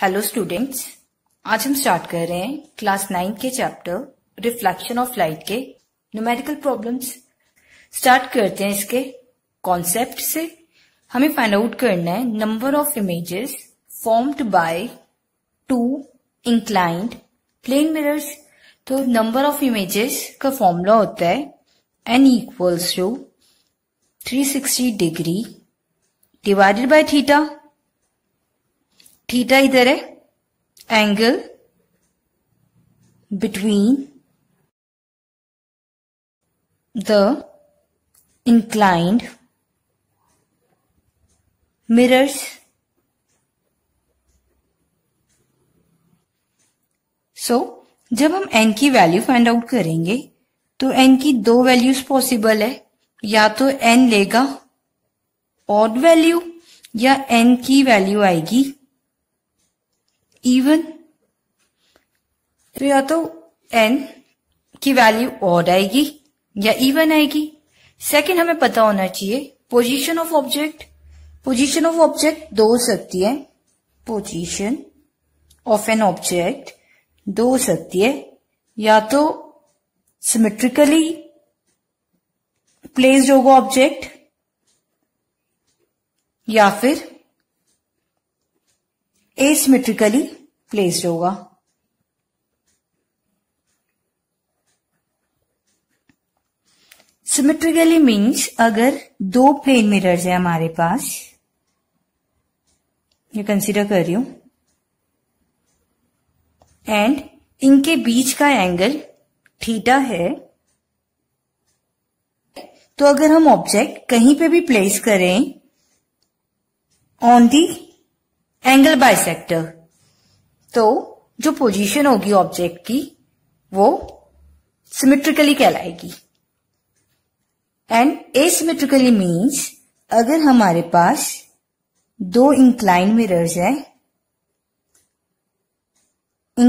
Hello students आज हम start कर रहे हैं क्लास नाइन के चैप्टर रिफ्लेक्शन ऑफ लाइट के न्यूमेरिकल प्रॉब्लम्स स्टार्ट करते हैं इसके कॉन्सेप्ट से हमें फाइंड आउट करना है number of images formed by two inclined plane mirrors तो नंबर ऑफ इमेजेस का फॉर्मूला होता है N equals to three degree divided by theta theta इधर है angle between the inclined mirrors so जब हम n की वैल्यू फाइंड आउट करेंगे तो n की दो वैल्यूज पॉसिबल है या तो n लेगा ऑड वैल्यू या n की वैल्यू आएगी इवन तो या तो एन की वैल्यू ऑड आएगी या इवन आएगी सेकेंड हमें पता होना चाहिए position of object position of object दो हो सकती है पोजीशन ऑफ एन ऑब्जेक्ट दो हो सकती है या तो सिमेट्रिकली प्लेस्ड होगा ऑब्जेक्ट या फिर एसिमेट्रिकली प्लेस्ड होगा सिमेट्रिकली मीन्स अगर दो प्लेन मिरर्स है हमारे पास ये कंसीडर कर रही हूं एंड इनके बीच का एंगल थीटा है तो अगर हम ऑब्जेक्ट कहीं पे भी प्लेस करें ऑन दी एंगल बाइसेक्टर तो जो पोजीशन होगी ऑब्जेक्ट की वो सिमेट्रिकली कहलाएगी एंड एसिमेट्रिकली मीन्स अगर हमारे पास दो इंक्लाइन मिरर्स है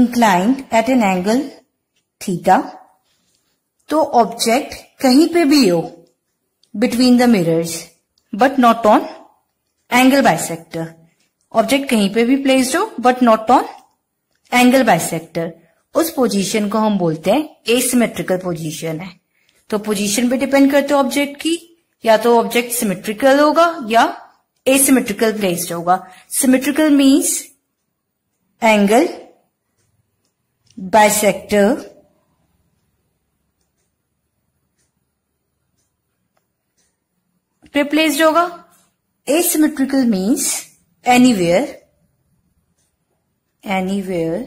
inclined at an angle theta तो ऑब्जेक्ट कहीं पे भी हो between the mirrors but not on angle bisector object कहीं पे भी प्लेस्ड हो but not on angle bisector उस पोजीशन को हम बोलते हैं एसिमेट्रिकल पोजीशन है तो पोजीशन पे डिपेंड करते हो ऑब्जेक्ट की या तो ऑब्जेक्ट सिमेट्रिकल होगा या एसिमेट्रिकल प्लेस्ड होगा सिमेट्रिकल मीन्स एंगल बायसेक्टर पे प्लेस्ड होगा asymmetrical means anywhere anywhere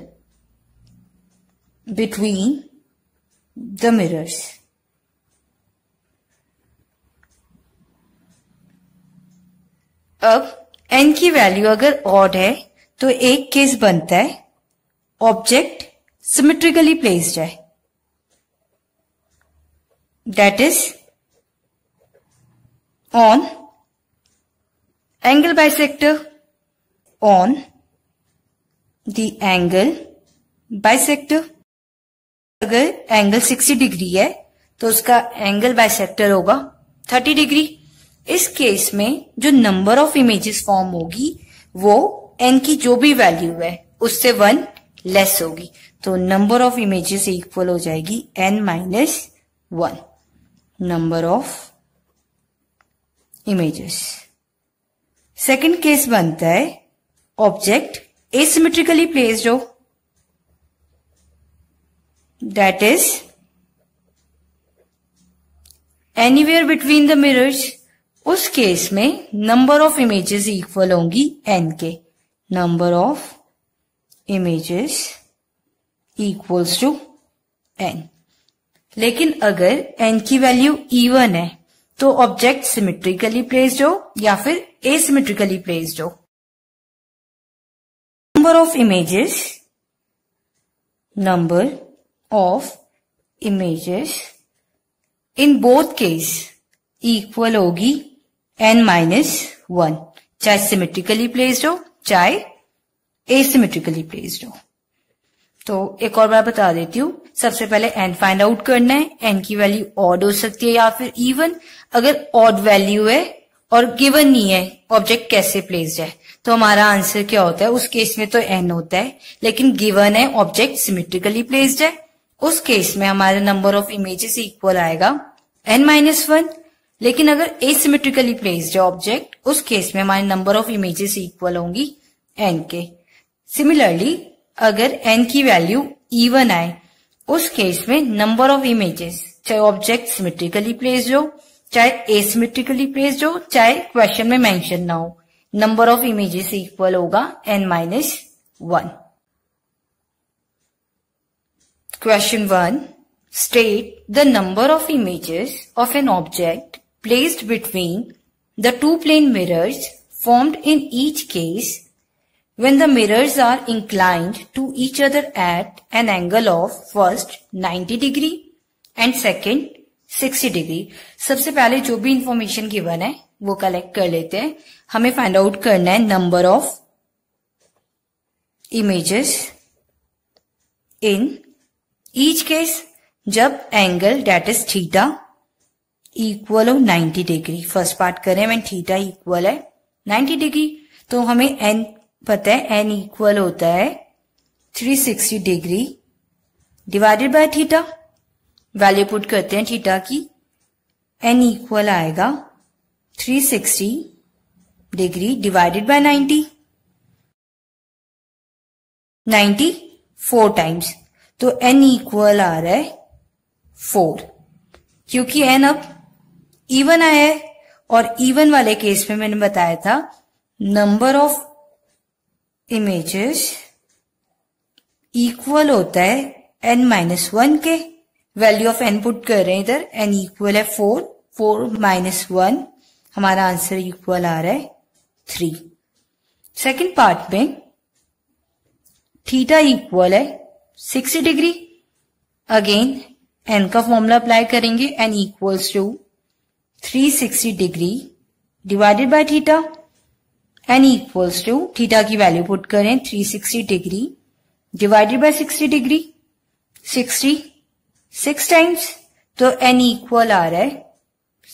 between the mirrors. अब n की वैल्यू अगर ऑड है तो एक केस बनता है ऑब्जेक्ट सिमेट्रिकली प्लेस्ड है that is on angle bisector on the angle bisector अगर एंगल 60 डिग्री है तो उसका एंगल बाइसेक्टर होगा 30 डिग्री इस केस में जो नंबर ऑफ इमेजेस फॉर्म होगी वो एन की जो भी वैल्यू है उससे वन लेस होगी तो नंबर ऑफ इमेजेस इक्वल हो जाएगी N minus one number of images second case बनता है ऑब्जेक्ट एसिमेट्रिकली प्लेस्ड हो is anywhere between the mirrors उस केस में नंबर ऑफ इमेजेस इक्वल होंगी एन के number of images equals to N लेकिन अगर एन की वैल्यू इवन है तो ऑब्जेक्ट सिमेट्रिकली प्लेस्ड हो या फिर एसिमेट्रिकली प्लेस्ड हो number of images number of images in both case equal होगी एन माइनस वन चाहे सिमेट्रिकली प्लेस्ड हो चाहे एसिमेट्रिकली प्लेस्ड हो तो एक और बार बता देती हूँ सबसे पहले एन फाइंड आउट करना है एन की वैल्यू ऑड हो सकती है या फिर इवन अगर ऑड वैल्यू है और गिवन नहीं है ऑब्जेक्ट कैसे प्लेस्ड है तो हमारा आंसर क्या होता है उस केस में तो एन होता है लेकिन गिवन है ऑब्जेक्ट सिमेट्रिकली प्लेस्ड है उस केस में हमारा नंबर ऑफ इमेजेस इक्वल आएगा एन माइनस वन लेकिन अगर ए सिमेट्रिकली प्लेस्ड है ऑब्जेक्ट उस केस में हमारे नंबर ऑफ इमेजेस इक्वल होंगी एन के सिमिलरली अगर एन की वैल्यू इवन आए उस केस में नंबर ऑफ इमेजेस चाहे ऑब्जेक्ट सिमेट्रिकली प्लेस्ड हो चाहे एसिमेट्रिकली प्लेस्ड हो चाहे क्वेश्चन में मेंशन ना हो नंबर ऑफ इमेजेस इक्वल होगा N minus one question one state the number of images of an object placed between the two plane mirrors formed in each case when the mirrors are inclined to each other at an angle of first 90 degree and second sixty degree सबसे पहले जो भी information given है वो collect कर लेते हैं हमें फाइंड आउट करना है number of images in each case जब angle that is theta equal हो 90 डिग्री फर्स्ट पार्ट करें मैं थीटा इक्वल है 90 डिग्री तो हमें एन पता है एन इक्वल होता है 360 degree divided by theta value put करते हैं थीटा की एन इक्वल आएगा 360 degree divided by 90. Ninety four times तो एन इक्वल आ रहा है फोर क्योंकि एन अब इवन आया है और इवन वाले केस में मैंने बताया था नंबर ऑफ इमेजेस इक्वल होता है एन माइनस वन के वैल्यू ऑफ एन पुट कर रहे हैं इधर एन इक्वल है फोर फोर माइनस वन हमारा आंसर इक्वल आ रहा है थ्री सेकेंड पार्ट में थीटा इक्वल है सिक्सटी डिग्री अगेन एन का फॉर्मूला अप्लाई करेंगे N equals to three sixty degree divided by theta N equals to theta की वैल्यू पुट करें three sixty degree divided by sixty degree sixty six times तो N equal आ रहा है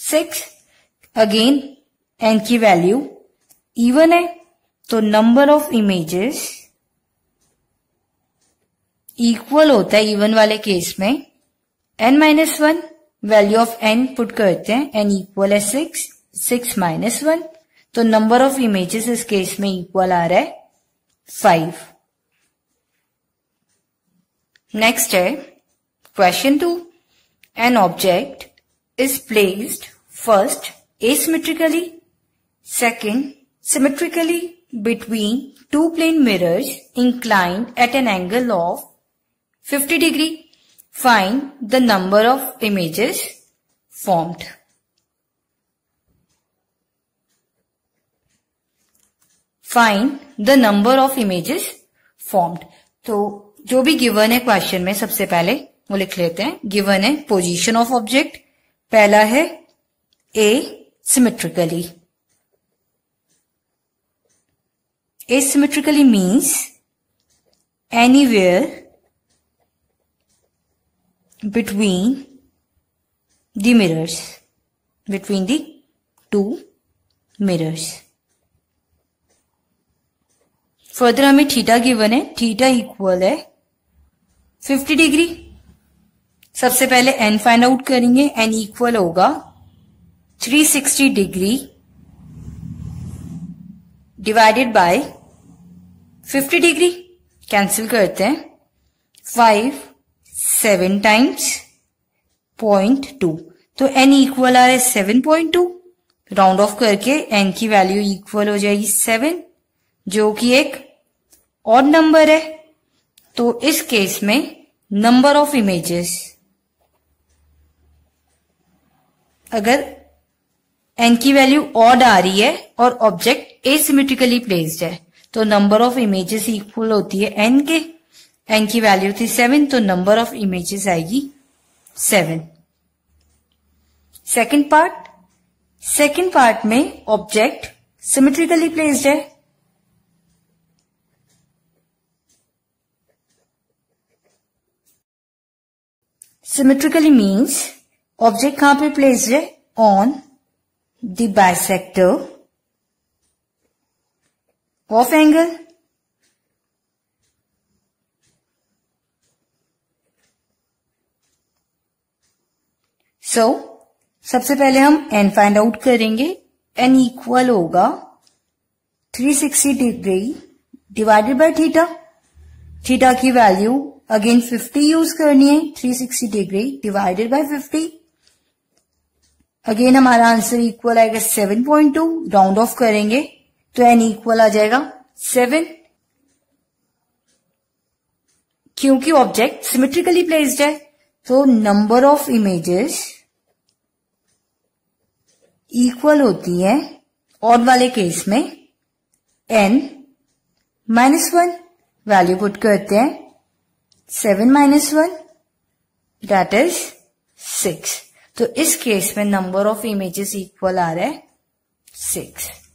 six again N की value even है तो number of images equal होता है इवन वाले केस में N minus one value of N put करते हैं एन इक्वल है सिक्स सिक्स माइनस वन तो नंबर ऑफ इमेजेस इस केस में इक्वल आ रहा है फाइव नेक्स्ट है question two an object is placed first asymmetrically. Second, symmetrically between two plane mirrors inclined at an angle of 50 degree. Find the number of images formed. Find the number of images formed. तो जो भी given है question में सबसे पहले वो लिख लेते हैं गिवन है पोजीशन ऑफ ऑब्जेक्ट पहला है a symmetrically. Asymmetrically means anywhere between the mirrors, between the two mirrors. Further हमें theta given है theta equal है 50 degree. सबसे पहले n फाइंड आउट करेंगे n इक्वल होगा 360 degree divided by 50 degree cancel करते हैं five seven times point two तो एन इक्वल आ रहा है seven point two round off करके एन की वैल्यू इक्वल हो जाएगी सेवन जो कि एक और नंबर है तो इस केस में नंबर ऑफ इमेजेस अगर एन की वैल्यू ऑड आ रही है और ऑब्जेक्ट एसिमेट्रिकली प्लेस्ड है तो नंबर ऑफ इमेजेस इक्वल होती है एन के एन की वैल्यू थी सेवन तो नंबर ऑफ इमेजेस आएगी seven second part second part में ऑब्जेक्ट सिमेट्रिकली प्लेस्ड है सिमेट्रिकली मीन्स ऑब्जेक्ट कहां पे प्लेस्ड है on the bisector of angle so so, सबसे पहले हम एन फाइंड आउट करेंगे एन इक्वल होगा 360 degree divided by theta theta की वैल्यू अगेन 50 यूज करनी है 360 डिग्री डिवाइडेड बाय 50 अगेन हमारा आंसर इक्वल आएगा seven point two round of करेंगे तो एन इक्वल आ जाएगा सेवन क्योंकि ऑब्जेक्ट सिमेट्रिकली प्लेस्ड है तो नंबर ऑफ इमेजेस इक्वल होती है और वाले केस में N minus one value put करते हैं seven minus one that is six तो इस केस में नंबर ऑफ इमेजेस इक्वल आ रहा है सिक्स